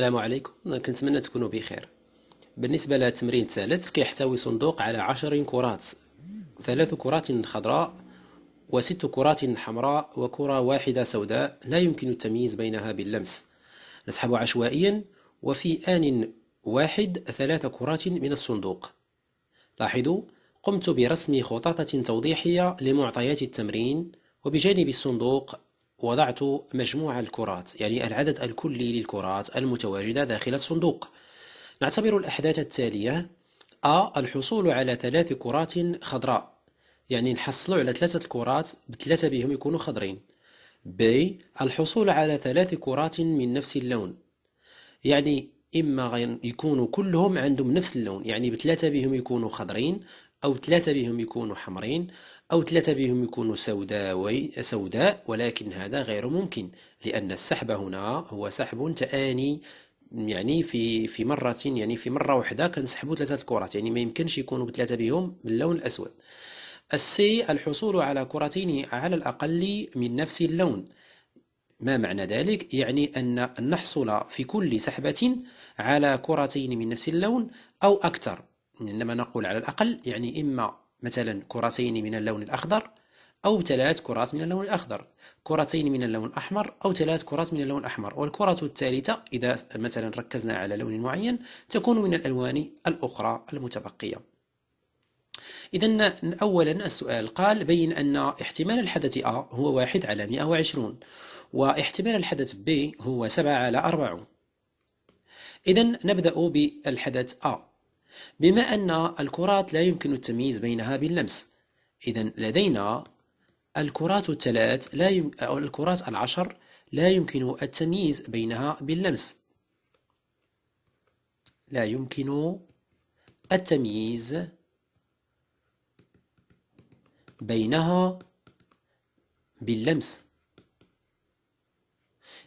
السلام عليكم كنتمنى تكونوا بخير بالنسبة للتمرين الثالث كيحتوي صندوق على عشر كرات ثلاث كرات خضراء وست كرات حمراء وكرة واحدة سوداء لا يمكن التمييز بينها باللمس نسحب عشوائيا وفي آن واحد ثلاث كرات من الصندوق لاحظوا قمت برسم خطاطة توضيحية لمعطيات التمرين وبجانب الصندوق وضعت مجموع الكرات يعني العدد الكلي للكرات المتواجدة داخل الصندوق نعتبر الأحداث التالية أ الحصول على ثلاث كرات خضراء يعني نحصل على ثلاثة كرات بثلاثة بهم يكونوا خضرين ب الحصول على ثلاث كرات من نفس اللون يعني إما يكونوا كلهم عندهم نفس اللون يعني بثلاثة بهم يكونوا خضرين أو ثلاثة بهم يكونوا حمرين أو ثلاثة بهم يكونوا سوداوي سوداء ولكن هذا غير ممكن لأن السحب هنا هو سحب تآني يعني في في مرة يعني في مرة واحدة كنسحبوا ثلاثة الكرات يعني ما يمكنش يكونوا بثلاثة بهم باللون الأسود السي الحصول على كرتين على الأقل من نفس اللون ما معنى ذلك؟ يعني أن نحصل في كل سحبة على كرتين من نفس اللون أو أكثر عندما نقول على الأقل يعني إما مثلا كرتين من اللون الأخضر أو ثلاث كرات من اللون الأخضر كرتين من اللون الأحمر أو ثلاث كرات من اللون الأحمر والكرة الثالثة إذا مثلا ركزنا على لون معين تكون من الألوان الأخرى المتبقية إذا أولا السؤال قال بين أن احتمال الحدث أ هو واحد على 120 واحتمال الحدث ب هو 7 على 40 إذا نبدأ بالحدث أ بما أن الكرات لا يمكن التمييز بينها باللمس إذا لدينا الكرات الثلاث لا يم... أو الكرات العشر لا يمكن التمييز بينها باللمس لا يمكن التمييز بينها باللمس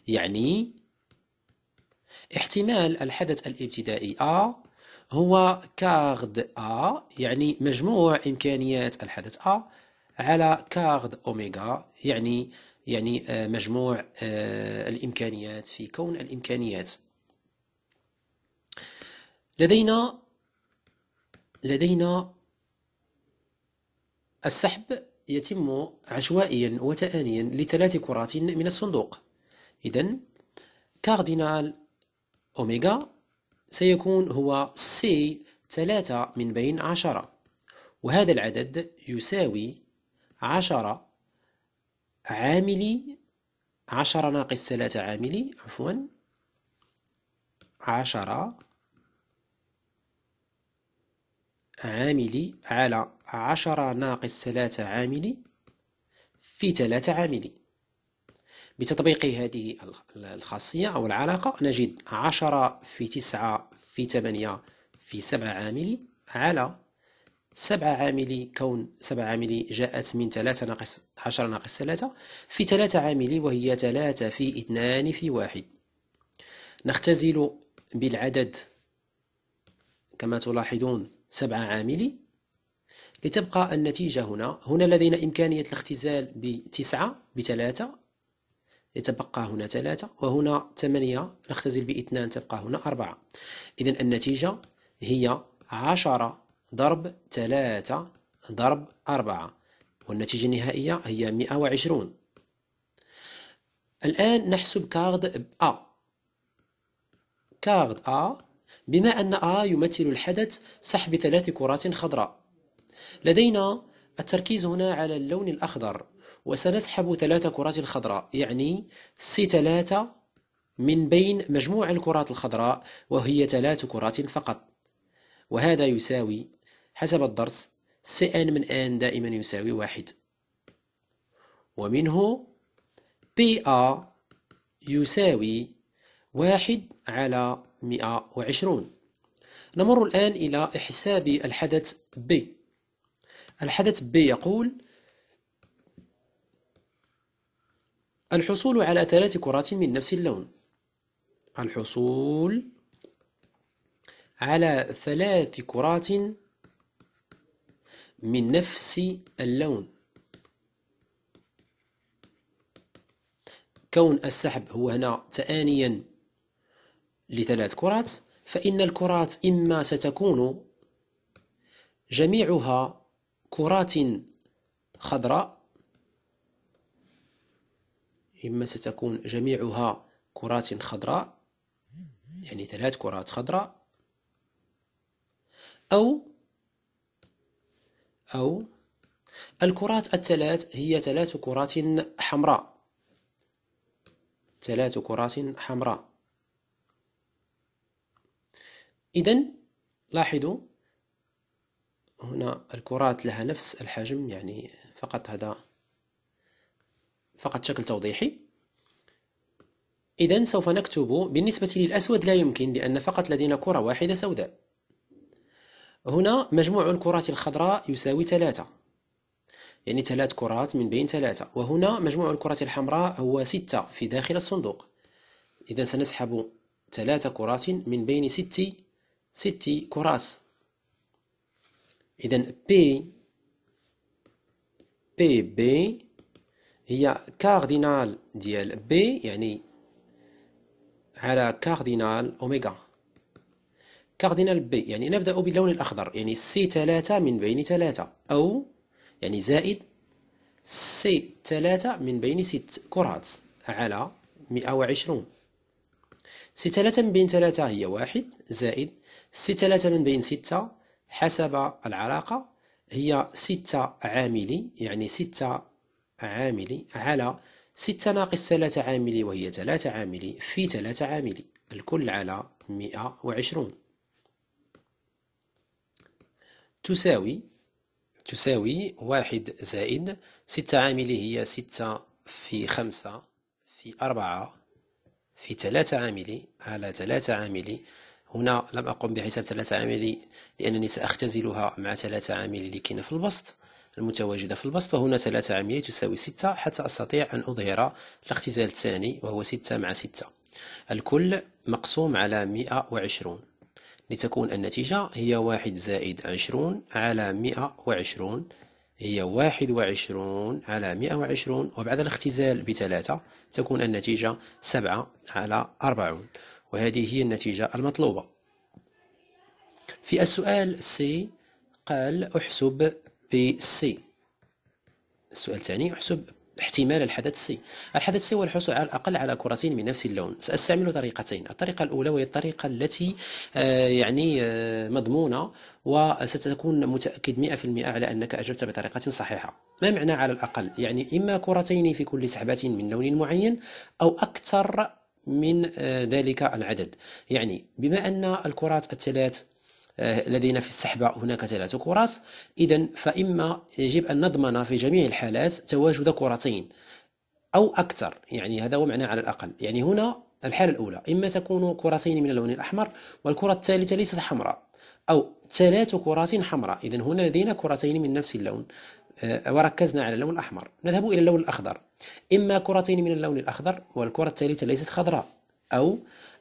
يعني احتمال الحدث الابتدائي A هو كارد أ يعني مجموع إمكانيات الحدث أ على كارد أوميغا يعني يعني آه، مجموع آه، الإمكانيات في كون الإمكانيات لدينا لدينا السحب يتم عشوائيا وتآنيا لثلاث كرات من الصندوق إذا كاردينال أوميغا سيكون هو C 3 من بين 10 وهذا العدد يساوي 10 عاملي 10 ناقص 3 عاملي عفوا 10 عاملي على 10 ناقص 3 عاملي في 3 عاملي بتطبيق هذه الخاصية أو العلاقة نجد 10 في 9 في 8 في 7 عاملي على 7 عاملي كون 7 عاملي جاءت من 3 ناقص 10 ناقص 3 في 3 عاملي وهي 3 في 2 في 1 نختزل بالعدد كما تلاحظون 7 عاملي لتبقى النتيجة هنا هنا لدينا إمكانية الاختزال ب 9 ب يتبقى هنا ثلاثة وهنا ثمانية نختزل باثنان تبقى هنا أربعة إذا النتيجة هي عشرة ضرب ثلاثة ضرب أربعة والنتيجة النهائية هي مئة وعشرون الآن نحسب كارد أ كارد أ بما أن أ يمثل الحدث سحب ثلاث كرات خضراء لدينا التركيز هنا على اللون الأخضر وسنسحب ثلاث كرات خضراء يعني سي ثلاثة من بين مجموع الكرات الخضراء وهي ثلاث كرات فقط وهذا يساوي حسب الدرس سي ان من ان دائما يساوي واحد ومنه بي ا يساوي واحد على مئة وعشرون نمر الآن إلى حساب الحدث بي الحدث ب يقول الحصول على ثلاث كرات من نفس اللون الحصول على ثلاث كرات من نفس اللون كون السحب هو هنا تآنيا لثلاث كرات فإن الكرات إما ستكون جميعها كرات خضراء إما ستكون جميعها كرات خضراء يعني ثلاث كرات خضراء أو أو الكرات الثلاث هي ثلاث كرات حمراء ثلاث كرات حمراء إذا لاحظوا هنا الكرات لها نفس الحجم يعني فقط هذا فقط شكل توضيحي إذا سوف نكتب بالنسبة للأسود لا يمكن لأن فقط لدينا كرة واحدة سوداء هنا مجموع الكرات الخضراء يساوي ثلاثة يعني ثلاث كرات من بين ثلاثة وهنا مجموع الكرات الحمراء هو ستة في داخل الصندوق إذا سنسحب ثلاث كرات من بين ست ست كرات إذا بي بي بي هي كاردينال ديال بي يعني على كاردينال أوميغا كاردينال بي يعني نبدأ باللون الأخضر يعني سي ثلاثة من بين ثلاثة أو يعني زائد سي ثلاثة من بين ست كرات على مئة وعشرون سي ثلاثة من بين ثلاثة هي واحد زائد سي ثلاثة من بين ستة حسب العلاقة هي ستة عاملي يعني ستة عاملي على ستة ناقص ثلاثة عاملي وهي ثلاثة عاملي في ثلاثة عاملي الكل على مئة وعشرون تساوي تساوي واحد زائد ستة عاملي هي ستة في خمسة في أربعة في ثلاثة عاملي على ثلاثة عاملي هنا لم أقم بحساب ثلاثة عاملي لأنني سأختزلها مع ثلاثة عاملي لكين في البسط المتواجدة في البسط وهنا ثلاثة عاملي تساوي ستة حتى أستطيع أن أظهر الاختزال الثاني وهو ستة مع ستة الكل مقسوم على مئة وعشرون لتكون النتيجة هي واحد زائد عشرون على مئة وعشرون هي واحد وعشرون على مئة وعشرون وبعد الاختزال بثلاثة تكون النتيجة سبعة على أربعون وهذه هي النتيجة المطلوبة في السؤال سي قال احسب بي سي السؤال الثاني احسب احتمال الحدث سي الحدث سي هو الحصول على الأقل على كرتين من نفس اللون سأستعمل طريقتين الطريقة الأولى وهي الطريقة التي آه، يعني آه، مضمونة وستكون متأكد 100% على أنك أجبت بطريقة صحيحة ما معنى على الأقل؟ يعني إما كرتين في كل سحبة من لون معين أو أكثر من آه، ذلك العدد يعني بما أن الكرات الثلاث آه، لدينا في السحبة هناك ثلاث كرات إذا فإما يجب أن نضمن في جميع الحالات تواجد كرتين أو أكثر يعني هذا هو معناه على الأقل يعني هنا الحالة الأولى إما تكون كرتين من اللون الأحمر والكرة الثالثة ليست حمراء أو ثلاث كرات حمراء إذا هنا لدينا كرتين من نفس اللون آه، وركزنا على اللون الأحمر نذهب إلى اللون الأخضر إما كرتين من اللون الأخضر والكرة الثالثة ليست خضراء أو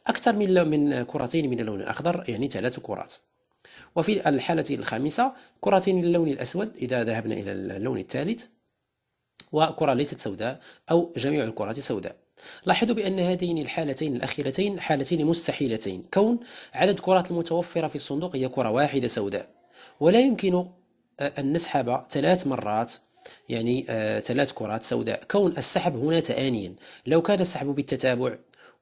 أكثر من من كرتين من اللون الأخضر يعني ثلاث كرات وفي الحالة الخامسة كرتين من اللون الأسود إذا ذهبنا إلى اللون الثالث وكرة ليست سوداء أو جميع الكرات سوداء لاحظوا بأن هذين الحالتين الأخيرتين حالتين مستحيلتين كون عدد كرات المتوفرة في الصندوق هي كرة واحدة سوداء ولا يمكن أن نسحب ثلاث مرات يعني آه، ثلاث كرات سوداء كون السحب هنا تآنيا لو كان السحب بالتتابع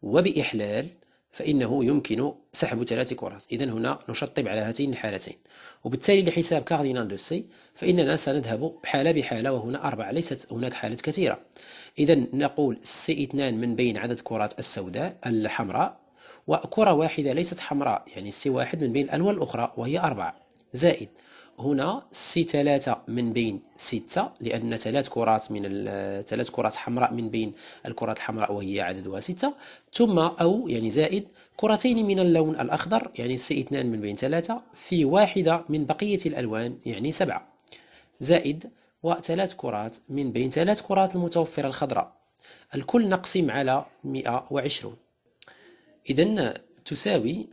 وبإحلال فإنه يمكن سحب ثلاث كرات إذا هنا نشطب على هاتين الحالتين وبالتالي لحساب كاردينال دو سي فإننا سنذهب حالة بحالة وهنا أربعة ليست هناك حالات كثيرة إذا نقول سي اثنان من بين عدد كرات السوداء الحمراء وكرة واحدة ليست حمراء يعني سي واحد من بين الألوان الأخرى وهي أربعة زائد هنا سي ثلاثة من بين ستة لأن ثلاث كرات من ثلاث كرات حمراء من بين الكرات الحمراء وهي عددها ستة ثم أو يعني زائد كرتين من اللون الأخضر يعني سي اثنان من بين ثلاثة في واحدة من بقية الألوان يعني سبعة زائد وثلاث كرات من بين ثلاث كرات المتوفرة الخضراء الكل نقسم على 120 إذا تساوي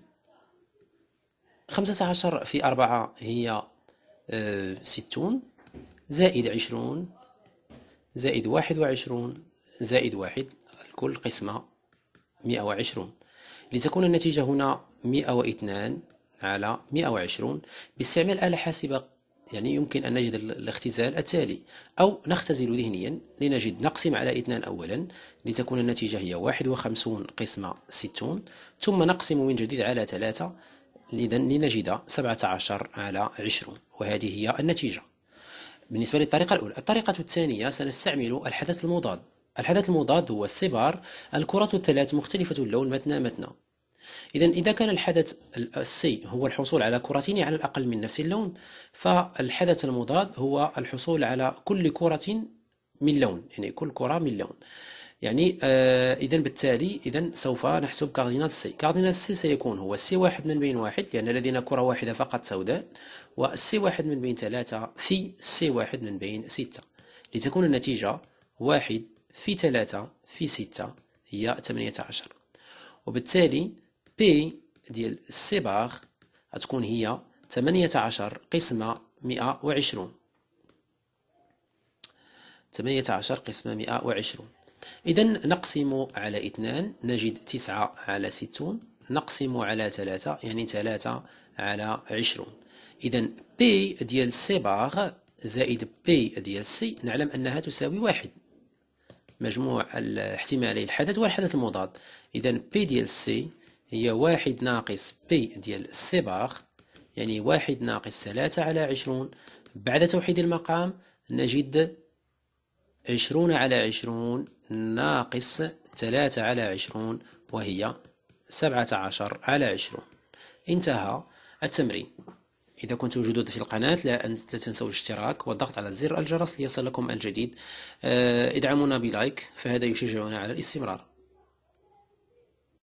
15 في 4 هي آه، ستون زائد عشرون زائد واحد وعشرون زائد واحد الكل قسمة مئة وعشرون لتكون النتيجة هنا مئة واثنان على مئة وعشرون باستعمال آلة حاسبة يعني يمكن أن نجد الاختزال التالي أو نختزل ذهنيا لنجد نقسم على اثنان أولا لتكون النتيجة هي واحد وخمسون قسمة ستون ثم نقسم من جديد على ثلاثة إذا لنجد 17 على 20 وهذه هي النتيجة بالنسبة للطريقة الأولى الطريقة الثانية سنستعمل الحدث المضاد الحدث المضاد هو السبار الكرة الثلاث مختلفة اللون متنا متنا إذا إذا كان الحدث السي هو الحصول على كرتين على الأقل من نفس اللون فالحدث المضاد هو الحصول على كل كرة من لون يعني كل كرة من لون يعني آه إذا بالتالي إذا سوف نحسب كاردينال سي كاردينال سي سيكون هو سي واحد من بين واحد لأن يعني لدينا كرة واحدة فقط سوداء والسي واحد من بين ثلاثة في سي واحد من بين ستة لتكون النتيجة واحد في ثلاثة في ستة هي ثمانية عشر وبالتالي بي ديال سي باغ غتكون هي ثمانية عشر قسمة مئة وعشرون ثمانية عشر قسمة مئة وعشرون إذا نقسم على اثنان نجد تسعة على ستون نقسم على ثلاثة يعني ثلاثة على عشرون إذا بي ديال سي باغ زائد بي ديال سي نعلم أنها تساوي واحد مجموع احتمالي الحدث والحدث المضاد إذا بي ديال سي هي واحد ناقص بي ديال سي باغ يعني واحد ناقص ثلاثة على عشرون بعد توحيد المقام نجد عشرون على عشرون ناقص 3 على عشرون وهي سبعة عشر على عشرون انتهى التمرين إذا كنتم جدد في القناة لا تنسوا الاشتراك والضغط على زر الجرس ليصلكم الجديد آه، ادعمونا بلايك فهذا يشجعنا على الاستمرار